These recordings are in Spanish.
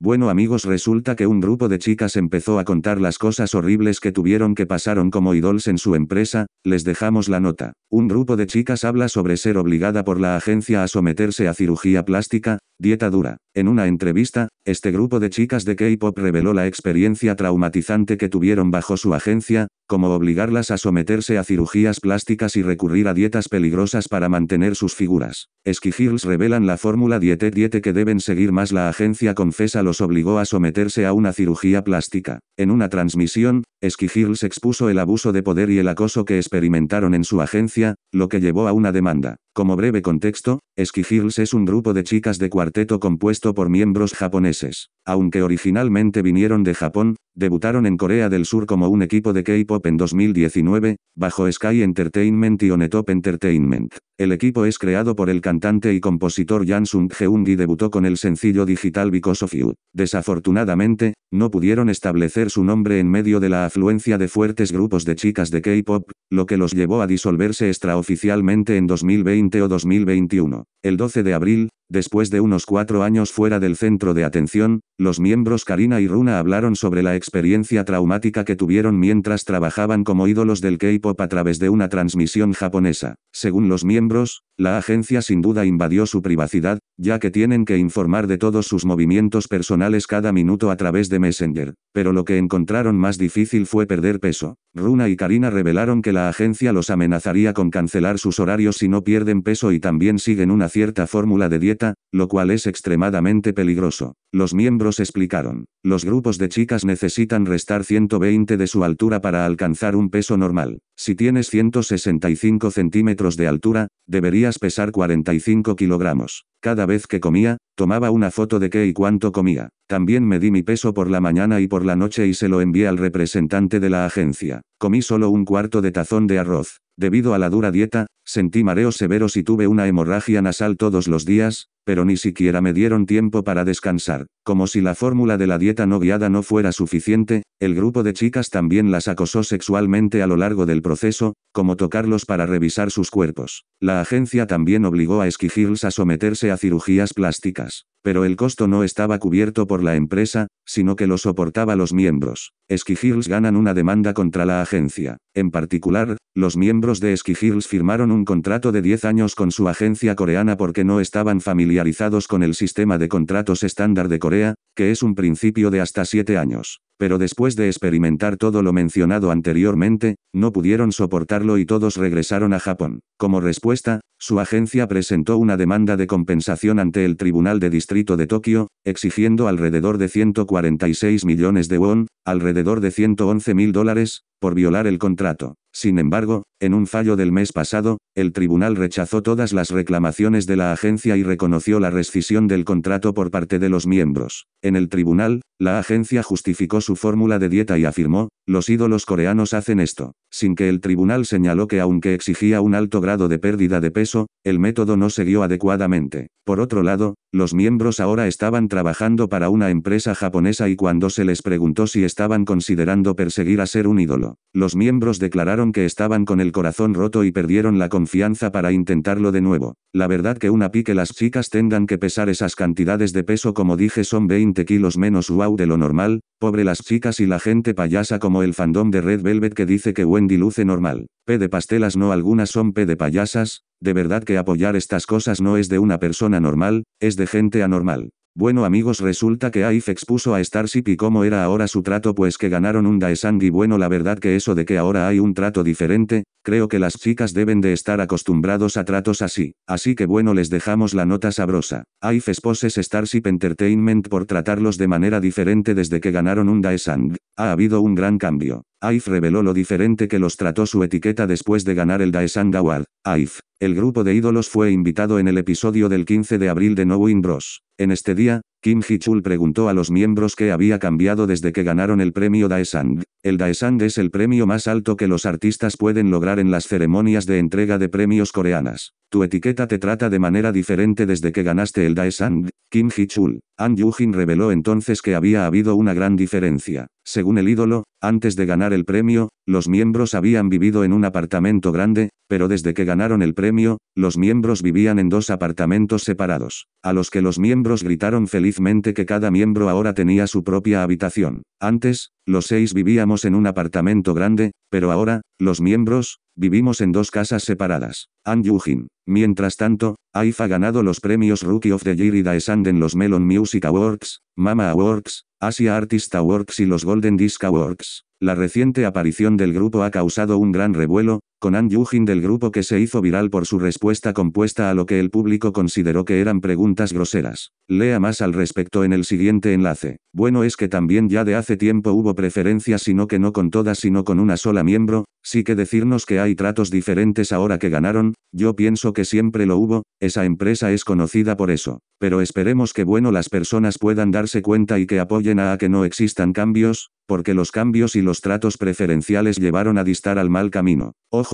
Bueno amigos resulta que un grupo de chicas empezó a contar las cosas horribles que tuvieron que pasaron como idols en su empresa, les dejamos la nota. Un grupo de chicas habla sobre ser obligada por la agencia a someterse a cirugía plástica, Dieta dura. En una entrevista, este grupo de chicas de K-pop reveló la experiencia traumatizante que tuvieron bajo su agencia, como obligarlas a someterse a cirugías plásticas y recurrir a dietas peligrosas para mantener sus figuras. Esquigils revelan la fórmula diete diete que deben seguir más la agencia confesa los obligó a someterse a una cirugía plástica. En una transmisión, Esquigils expuso el abuso de poder y el acoso que experimentaron en su agencia, lo que llevó a una demanda. Como breve contexto, Skifirls es un grupo de chicas de cuarteto compuesto por miembros japoneses. Aunque originalmente vinieron de Japón, Debutaron en Corea del Sur como un equipo de K-pop en 2019, bajo Sky Entertainment y Onetop Entertainment. El equipo es creado por el cantante y compositor Jan Sung Heung y debutó con el sencillo digital Because of You. Desafortunadamente, no pudieron establecer su nombre en medio de la afluencia de fuertes grupos de chicas de K-pop, lo que los llevó a disolverse extraoficialmente en 2020 o 2021. El 12 de abril, Después de unos cuatro años fuera del centro de atención, los miembros Karina y Runa hablaron sobre la experiencia traumática que tuvieron mientras trabajaban como ídolos del K-pop a través de una transmisión japonesa. Según los miembros, la agencia sin duda invadió su privacidad, ya que tienen que informar de todos sus movimientos personales cada minuto a través de Messenger. Pero lo que encontraron más difícil fue perder peso. Runa y Karina revelaron que la agencia los amenazaría con cancelar sus horarios si no pierden peso y también siguen una cierta fórmula de dieta, lo cual es extremadamente peligroso. Los miembros explicaron, los grupos de chicas necesitan restar 120 de su altura para alcanzar un peso normal. Si tienes 165 centímetros de altura, deberías pesar 45 kilogramos. Cada vez que comía, tomaba una foto de qué y cuánto comía. También medí mi peso por la mañana y por la noche y se lo envié al representante de la agencia. Comí solo un cuarto de tazón de arroz. Debido a la dura dieta, sentí mareos severos y tuve una hemorragia nasal todos los días, pero ni siquiera me dieron tiempo para descansar. Como si la fórmula de la dieta no guiada no fuera suficiente, el grupo de chicas también las acosó sexualmente a lo largo del proceso, como tocarlos para revisar sus cuerpos. La agencia también obligó a Esquigils a someterse a cirugías plásticas. Pero el costo no estaba cubierto por la empresa, sino que lo soportaba los miembros. Esquigils ganan una demanda contra la agencia. En particular, los miembros de Ski firmaron un contrato de 10 años con su agencia coreana porque no estaban familiarizados con el sistema de contratos estándar de Corea, que es un principio de hasta 7 años. Pero después de experimentar todo lo mencionado anteriormente, no pudieron soportarlo y todos regresaron a Japón. Como respuesta, su agencia presentó una demanda de compensación ante el Tribunal de Distrito de Tokio, exigiendo alrededor de 146 millones de won, alrededor de 111 mil dólares, por violar el contrato. Sin embargo, en un fallo del mes pasado, el tribunal rechazó todas las reclamaciones de la agencia y reconoció la rescisión del contrato por parte de los miembros. En el tribunal, la agencia justificó su fórmula de dieta y afirmó, los ídolos coreanos hacen esto, sin que el tribunal señaló que aunque exigía un alto grado de pérdida de peso, el método no seguió adecuadamente. Por otro lado, los miembros ahora estaban trabajando para una empresa japonesa y cuando se les preguntó si estaban considerando perseguir a ser un ídolo, los miembros declararon que estaban con el corazón roto y perdieron la confianza para intentarlo de nuevo. La verdad que una pique las chicas tengan que pesar esas cantidades de peso como dije son 20 kilos menos wow de lo normal, pobre las chicas y la gente payasa como el fandom de Red Velvet que dice que Wendy luce normal. P de pastelas no algunas son P de payasas, de verdad que apoyar estas cosas no es de una persona normal, es de gente anormal. Bueno amigos resulta que Aif expuso a Starship y cómo era ahora su trato pues que ganaron un Daesang y bueno la verdad que eso de que ahora hay un trato diferente, creo que las chicas deben de estar acostumbrados a tratos así, así que bueno les dejamos la nota sabrosa. Aif exposes Starship Entertainment por tratarlos de manera diferente desde que ganaron un Daesang, ha habido un gran cambio. AIF reveló lo diferente que los trató su etiqueta después de ganar el Daesang Award. AIF, el grupo de ídolos fue invitado en el episodio del 15 de abril de No Win Bros. En este día, Kim Hee-chul preguntó a los miembros qué había cambiado desde que ganaron el premio Daesang. El Daesang es el premio más alto que los artistas pueden lograr en las ceremonias de entrega de premios coreanas. Tu etiqueta te trata de manera diferente desde que ganaste el Daesang, Kim Hee-chul. An Yoo-jin reveló entonces que había habido una gran diferencia. Según el ídolo, antes de ganar el premio, los miembros habían vivido en un apartamento grande, pero desde que ganaron el premio, los miembros vivían en dos apartamentos separados, a los que los miembros gritaron felizmente que cada miembro ahora tenía su propia habitación. Antes, los seis vivíamos en un apartamento grande, pero ahora, los miembros, vivimos en dos casas separadas. An Yujin. Mientras tanto, AIF ha ganado los premios Rookie of the Year y en los Melon Music Awards, Mama Awards, Asia Artist Awards y los Golden Disc Awards. La reciente aparición del grupo ha causado un gran revuelo, con An Yujin del grupo que se hizo viral por su respuesta compuesta a lo que el público consideró que eran preguntas groseras. Lea más al respecto en el siguiente enlace. Bueno es que también ya de hace tiempo hubo preferencias sino que no con todas sino con una sola miembro, sí que decirnos que hay tratos diferentes ahora que ganaron, yo pienso que siempre lo hubo, esa empresa es conocida por eso. Pero esperemos que bueno las personas puedan darse cuenta y que apoyen a, que no existan cambios, porque los cambios y los tratos preferenciales llevaron a distar al mal camino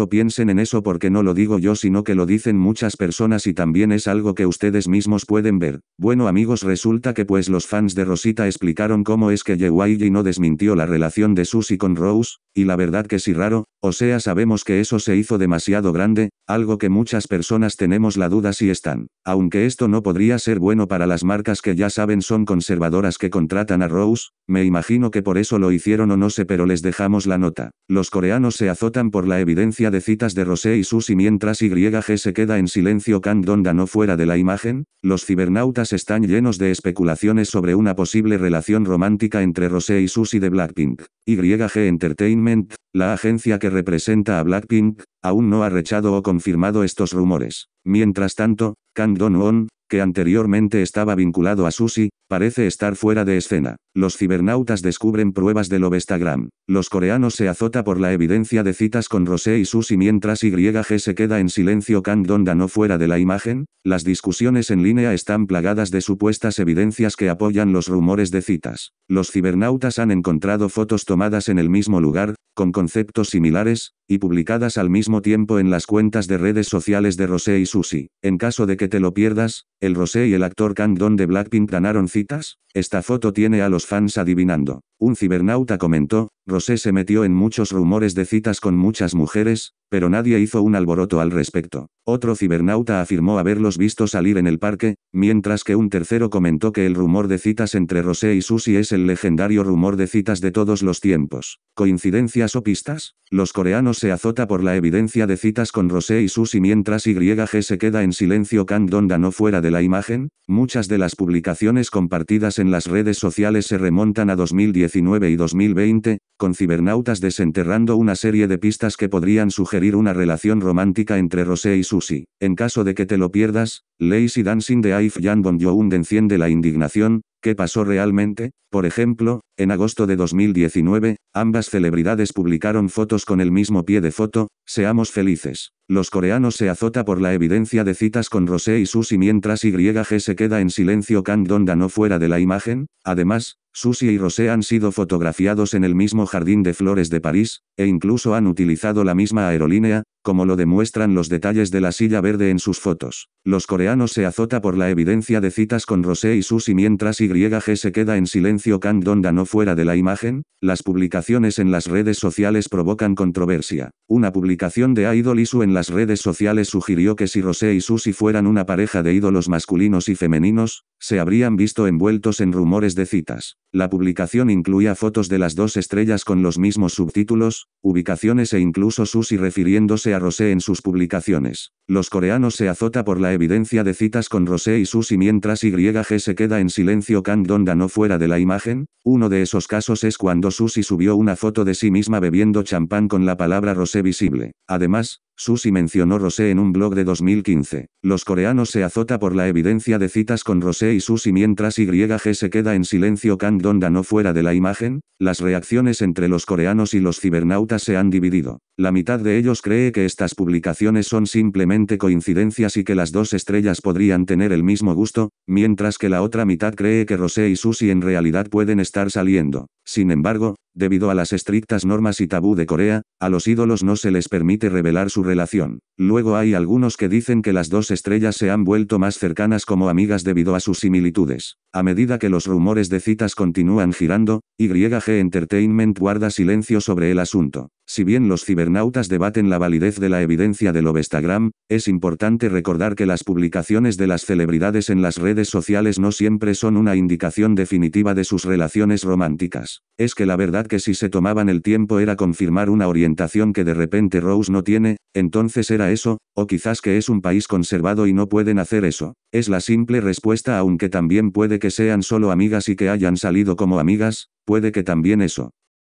piensen en eso porque no lo digo yo sino que lo dicen muchas personas y también es algo que ustedes mismos pueden ver. Bueno amigos resulta que pues los fans de Rosita explicaron cómo es que Yewaiji no desmintió la relación de Susie con Rose, y la verdad que sí raro, o sea sabemos que eso se hizo demasiado grande, algo que muchas personas tenemos la duda si están. Aunque esto no podría ser bueno para las marcas que ya saben son conservadoras que contratan a Rose, me imagino que por eso lo hicieron o no sé pero les dejamos la nota. Los coreanos se azotan por la evidencia de citas de Rosé y Susi mientras YG se queda en silencio Donda no fuera de la imagen, los cibernautas están llenos de especulaciones sobre una posible relación romántica entre Rosé y Susi de Blackpink. YG Entertainment, la agencia que representa a Blackpink, aún no ha rechado o confirmado estos rumores. Mientras tanto, Kang dong que anteriormente estaba vinculado a Susi, Parece estar fuera de escena. Los cibernautas descubren pruebas del Ovestagram. Los coreanos se azota por la evidencia de citas con Rosé y Susi mientras YG se queda en silencio. Kang Donda no fuera de la imagen. Las discusiones en línea están plagadas de supuestas evidencias que apoyan los rumores de citas. Los cibernautas han encontrado fotos tomadas en el mismo lugar, con conceptos similares, y publicadas al mismo tiempo en las cuentas de redes sociales de Rosé y Susi. En caso de que te lo pierdas, el Rosé y el actor Kang Don de Blackpink ganaron citas favoritas? Esta foto tiene a los fans adivinando. Un cibernauta comentó, Rosé se metió en muchos rumores de citas con muchas mujeres, pero nadie hizo un alboroto al respecto. Otro cibernauta afirmó haberlos visto salir en el parque, mientras que un tercero comentó que el rumor de citas entre Rosé y Susy es el legendario rumor de citas de todos los tiempos. ¿Coincidencias o pistas? Los coreanos se azota por la evidencia de citas con Rosé y Susy mientras YG se queda en silencio Kang Donda no fuera de la imagen. Muchas de las publicaciones compartidas en en las redes sociales se remontan a 2019 y 2020, con cibernautas desenterrando una serie de pistas que podrían sugerir una relación romántica entre Rosé y Susie. En caso de que te lo pierdas, Lacey Dancing de Aif Jan un enciende la indignación, ¿Qué pasó realmente? Por ejemplo, en agosto de 2019, ambas celebridades publicaron fotos con el mismo pie de foto, seamos felices. Los coreanos se azota por la evidencia de citas con Rosé y Susi mientras YG se queda en silencio Kang Donda no fuera de la imagen, además, Susie y Rosé han sido fotografiados en el mismo Jardín de Flores de París, e incluso han utilizado la misma aerolínea, como lo demuestran los detalles de la silla verde en sus fotos. Los coreanos se azota por la evidencia de citas con Rosé y Susie mientras YG se queda en silencio Kang no fuera de la imagen, las publicaciones en las redes sociales provocan controversia. Una publicación de y en las redes sociales sugirió que si Rosé y Susie fueran una pareja de ídolos masculinos y femeninos, se habrían visto envueltos en rumores de citas. La publicación incluía fotos de las dos estrellas con los mismos subtítulos, ubicaciones e incluso y refiriéndose a Rosé en sus publicaciones. Los coreanos se azota por la evidencia de citas con Rosé y sushi mientras YG se queda en silencio. Kang no fuera de la imagen. Uno de esos casos es cuando sushi subió una foto de sí misma bebiendo champán con la palabra Rosé visible. Además, Susi mencionó Rosé en un blog de 2015. Los coreanos se azota por la evidencia de citas con Rosé y Susi mientras YG se queda en silencio Kang Donda no fuera de la imagen. Las reacciones entre los coreanos y los cibernautas se han dividido. La mitad de ellos cree que estas publicaciones son simplemente coincidencias y que las dos estrellas podrían tener el mismo gusto, mientras que la otra mitad cree que Rosé y Susi en realidad pueden estar saliendo. Sin embargo, Debido a las estrictas normas y tabú de Corea, a los ídolos no se les permite revelar su relación. Luego hay algunos que dicen que las dos estrellas se han vuelto más cercanas como amigas debido a sus similitudes. A medida que los rumores de citas continúan girando, YG Entertainment guarda silencio sobre el asunto. Si bien los cibernautas debaten la validez de la evidencia del Obestagram, es importante recordar que las publicaciones de las celebridades en las redes sociales no siempre son una indicación definitiva de sus relaciones románticas. Es que la verdad que si se tomaban el tiempo era confirmar una orientación que de repente Rose no tiene, entonces era eso, o quizás que es un país conservado y no pueden hacer eso. Es la simple respuesta aunque también puede que sean solo amigas y que hayan salido como amigas, puede que también eso.